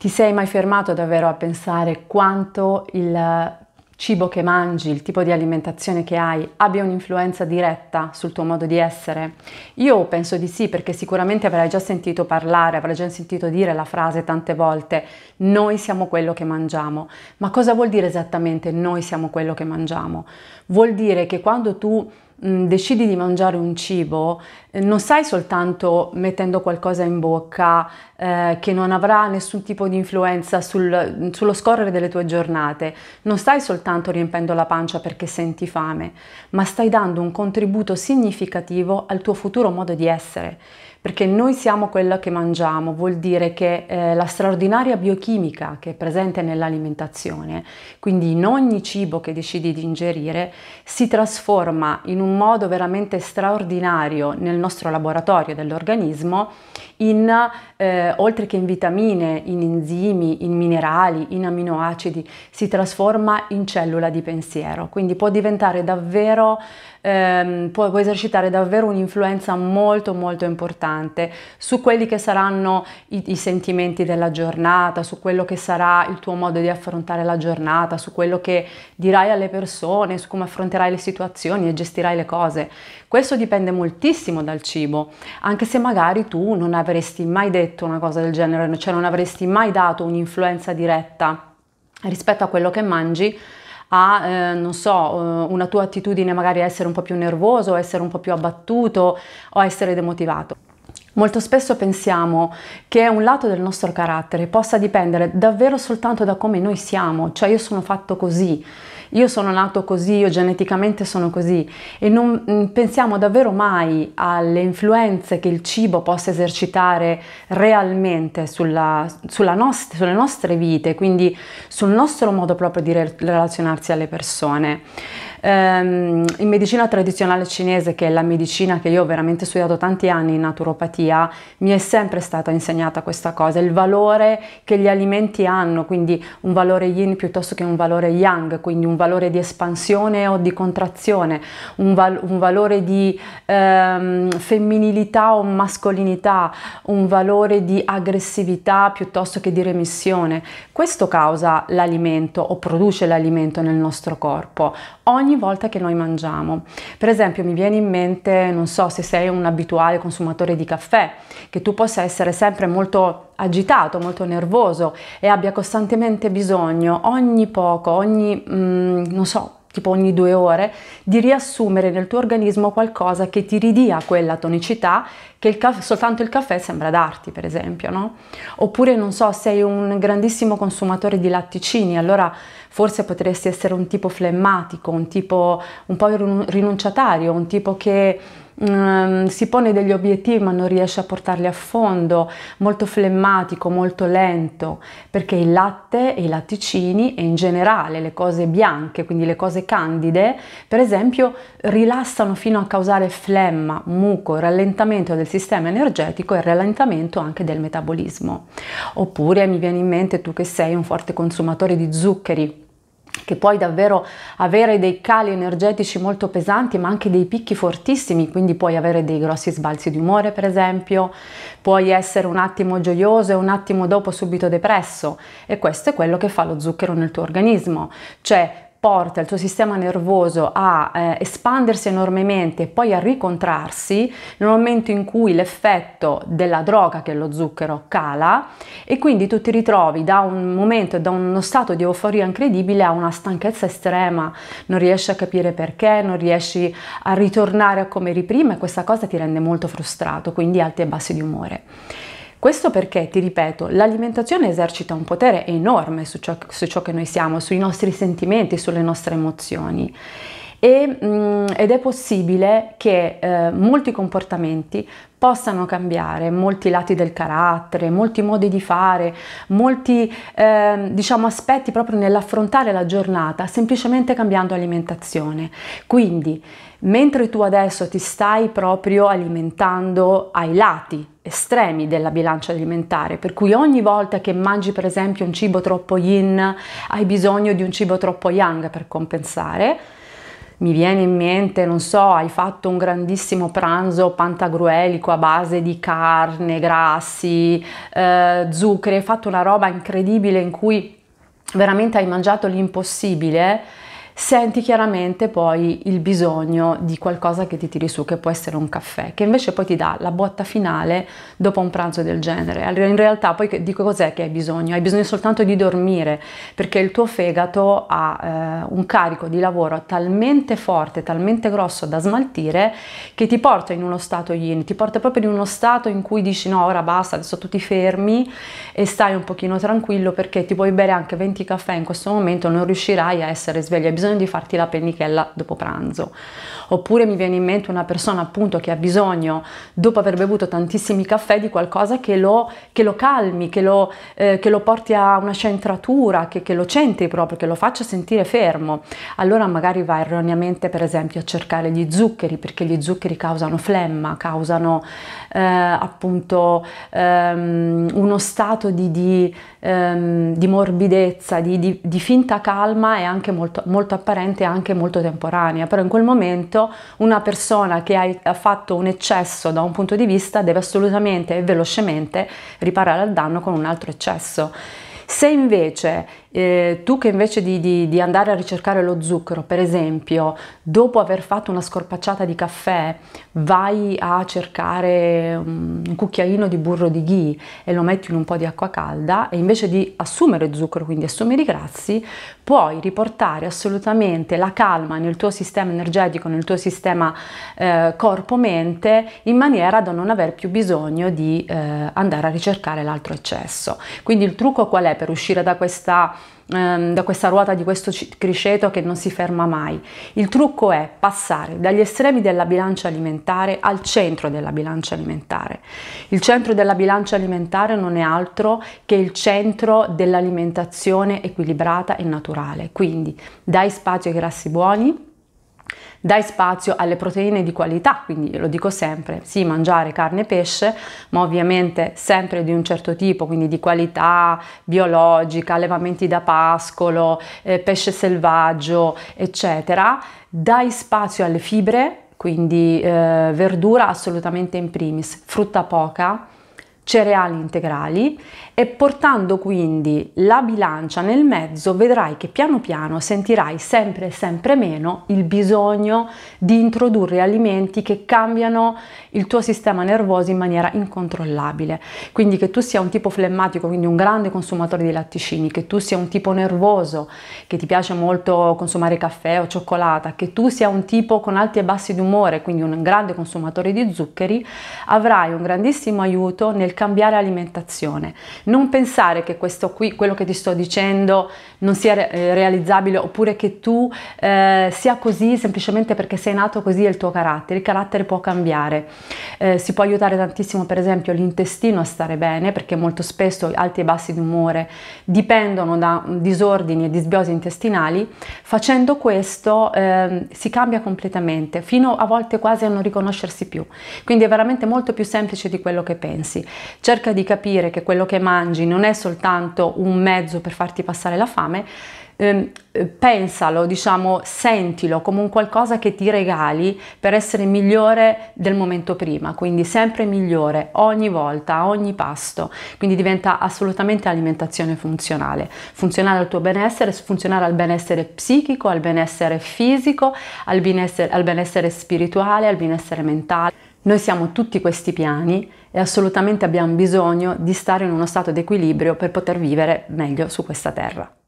Ti sei mai fermato davvero a pensare quanto il cibo che mangi, il tipo di alimentazione che hai, abbia un'influenza diretta sul tuo modo di essere? Io penso di sì, perché sicuramente avrai già sentito parlare, avrai già sentito dire la frase tante volte, noi siamo quello che mangiamo. Ma cosa vuol dire esattamente noi siamo quello che mangiamo? Vuol dire che quando tu Mm, decidi di mangiare un cibo, eh, non stai soltanto mettendo qualcosa in bocca eh, che non avrà nessun tipo di influenza sul, sullo scorrere delle tue giornate, non stai soltanto riempendo la pancia perché senti fame, ma stai dando un contributo significativo al tuo futuro modo di essere perché noi siamo quello che mangiamo, vuol dire che eh, la straordinaria biochimica che è presente nell'alimentazione, quindi in ogni cibo che decidi di ingerire, si trasforma in un modo veramente straordinario nel nostro laboratorio dell'organismo in, eh, oltre che in vitamine, in enzimi, in minerali, in aminoacidi, si trasforma in cellula di pensiero, quindi può diventare davvero, ehm, può, può esercitare davvero un'influenza molto molto importante importante, su quelli che saranno i, i, sentimenti della giornata, su quello che sarà il tuo modo di affrontare la giornata, su quello che dirai alle persone, su come affronterai le situazioni e gestirai le cose. Questo dipende moltissimo dal cibo, anche se magari tu non avresti mai detto una cosa del genere, cioè non avresti mai dato un'influenza diretta rispetto a quello che mangi a, eh, non so, eh, una tua attitudine magari a essere un po' più nervoso, essere un po' più abbattuto o essere demotivato. Molto spesso pensiamo che un lato del nostro carattere possa dipendere davvero soltanto da come noi siamo, cioè io sono fatto così, io sono nato così, io geneticamente sono così e non mm, pensiamo davvero mai alle influenze che il cibo possa esercitare realmente sulla, sulla nost- sulle nostre vite, quindi sul nostro modo proprio di re- relazionarsi alle persone. Um, in medicina tradizionale cinese, che è la medicina che io ho veramente studiato tanti anni in naturopatia, mi è sempre stata insegnata questa cosa, il valore che gli alimenti hanno, quindi un valore yin piuttosto che un valore yang, quindi un valore di espansione o di contrazione, un, val un valore di ehm, femminilità o mascolinità, un valore di aggressività piuttosto che di remissione. Questo causa l'alimento o produce l'alimento nel nostro corpo. Ogni ogni volta che noi mangiamo. Per esempio mi viene in mente, non so se sei un abituale consumatore di caffè, che tu possa essere sempre molto agitato, molto nervoso e abbia costantemente bisogno ogni poco, ogni, mm, non so, tipo ogni due ore, di riassumere nel tuo organismo qualcosa che ti ridia quella tonicità che il caffè, soltanto il caffè sembra darti, per esempio, no? Oppure, non so, sei un grandissimo consumatore di latticini, allora forse potresti essere un tipo flemmatico, un tipo un po' rinunciatario, un tipo che um, si pone degli obiettivi ma non riesce a portarli a fondo, molto flemmatico, molto lento, perché il latte e i latticini e in generale le cose bianche, quindi le cose candide, per esempio, rilassano fino a causare flemma, muco, rallentamento del sistema energetico e rallentamento anche del metabolismo. Oppure mi viene in mente tu che sei un forte consumatore di zuccheri, che puoi davvero avere dei cali energetici molto pesanti ma anche dei picchi fortissimi, quindi puoi avere dei grossi sbalzi di umore per esempio, puoi essere un attimo gioioso e un attimo dopo subito depresso e questo è quello che fa lo zucchero nel tuo organismo, cioè porta il tuo sistema nervoso a eh, espandersi enormemente e poi a ricontrarsi nel momento in cui l'effetto della droga che è lo zucchero cala e quindi tu ti ritrovi da un momento, da uno stato di euforia incredibile a una stanchezza estrema, non riesci a capire perché, non riesci a ritornare a come eri prima e questa cosa ti rende molto frustrato, quindi alti e bassi di umore. Questo perché, ti ripeto, l'alimentazione esercita un potere enorme su ciò, su ciò che noi siamo, sui nostri sentimenti, sulle nostre emozioni e, mh, mm, ed è possibile che eh, molti comportamenti possano cambiare, molti lati del carattere, molti modi di fare, molti eh, diciamo, aspetti proprio nell'affrontare la giornata, semplicemente cambiando alimentazione. Quindi, mentre tu adesso ti stai proprio alimentando ai lati estremi della bilancia alimentare, per cui ogni volta che mangi per esempio un cibo troppo yin, hai bisogno di un cibo troppo yang per compensare, mi viene in mente, non so, hai fatto un grandissimo pranzo pantagruelico a base di carne, grassi, eh, zuccheri, hai fatto una roba incredibile in cui veramente hai mangiato l'impossibile senti chiaramente poi il bisogno di qualcosa che ti tiri su, che può essere un caffè, che invece poi ti dà la botta finale dopo un pranzo del genere. In realtà poi dico cos'è che hai bisogno? Hai bisogno soltanto di dormire, perché il tuo fegato ha eh, un carico di lavoro talmente forte, talmente grosso da smaltire, che ti porta in uno stato yin, ti porta proprio in uno stato in cui dici no, ora basta, adesso tu ti fermi e stai un pochino tranquillo perché ti puoi bere anche 20 caffè in questo momento, non riuscirai a essere sveglio, hai bisogno bisogno di farti la pennichella dopo pranzo. Oppure mi viene in mente una persona appunto che ha bisogno, dopo aver bevuto tantissimi caffè, di qualcosa che lo, che lo calmi, che lo, eh, che lo, porti a una centratura, che, che lo centri proprio, che lo faccia sentire fermo. Allora magari va erroneamente per esempio a cercare gli zuccheri, perché gli zuccheri causano flemma, causano eh, appunto ehm, uno stato di, di, ehm, di morbidezza, di, di, finta calma e anche molto, molta apparente anche molto temporanea, però in quel momento una persona che ha fatto un eccesso da un punto di vista deve assolutamente e velocemente riparare al danno con un altro eccesso. Se invece eh, tu che invece di, di, di, andare a ricercare lo zucchero, per esempio, dopo aver fatto una scorpacciata di caffè, vai a cercare un cucchiaino di burro di ghi e lo metti in un po' di acqua calda e invece di assumere zucchero, quindi assumere i grassi, puoi riportare assolutamente la calma nel tuo sistema energetico, nel tuo sistema eh, corpo-mente, in maniera da non aver più bisogno di eh, andare a ricercare l'altro eccesso. Quindi il trucco qual è per uscire da questa Ehm, da questa ruota di questo criceto che non si ferma mai. Il trucco è passare dagli estremi della bilancia alimentare al centro della bilancia alimentare. Il centro della bilancia alimentare non è altro che il centro dell'alimentazione equilibrata e naturale, quindi dai spazio ai grassi buoni, dai spazio alle proteine di qualità, quindi lo dico sempre, sì mangiare carne e pesce, ma ovviamente sempre di un certo tipo, quindi di qualità biologica, allevamenti da pascolo, eh, pesce selvaggio, eccetera. Dai spazio alle fibre, quindi eh, verdura assolutamente in primis, frutta poca, cereali integrali e portando quindi la bilancia nel mezzo vedrai che piano piano sentirai sempre e sempre meno il bisogno di introdurre alimenti che cambiano il tuo sistema nervoso in maniera incontrollabile. Quindi che tu sia un tipo flemmatico, quindi un grande consumatore di latticini, che tu sia un tipo nervoso, che ti piace molto consumare caffè o cioccolata, che tu sia un tipo con alti e bassi d'umore, quindi un grande consumatore di zuccheri, avrai un grandissimo aiuto nel cambiare alimentazione. Non pensare che questo qui, quello che ti sto dicendo, non sia eh, realizzabile oppure che tu eh, sia così semplicemente perché sei nato così è il tuo carattere. Il carattere può cambiare. Eh, si può aiutare tantissimo, per esempio, l'intestino a stare bene perché molto spesso alti e bassi di umore dipendono da disordini e disbiosi intestinali. Facendo questo eh, si cambia completamente, fino a volte quasi a non riconoscersi più. Quindi è veramente molto più semplice di quello che pensi cerca di capire che quello che mangi non è soltanto un mezzo per farti passare la fame, ehm, pensalo, diciamo, sentilo come un qualcosa che ti regali per essere migliore del momento prima, quindi sempre migliore ogni volta, ogni pasto, quindi diventa assolutamente alimentazione funzionale, funzionale al tuo benessere, funzionale al benessere psichico, al benessere fisico, al benessere, al benessere spirituale, al benessere mentale. Noi siamo tutti questi piani e assolutamente abbiamo bisogno di stare in uno stato di equilibrio per poter vivere meglio su questa terra.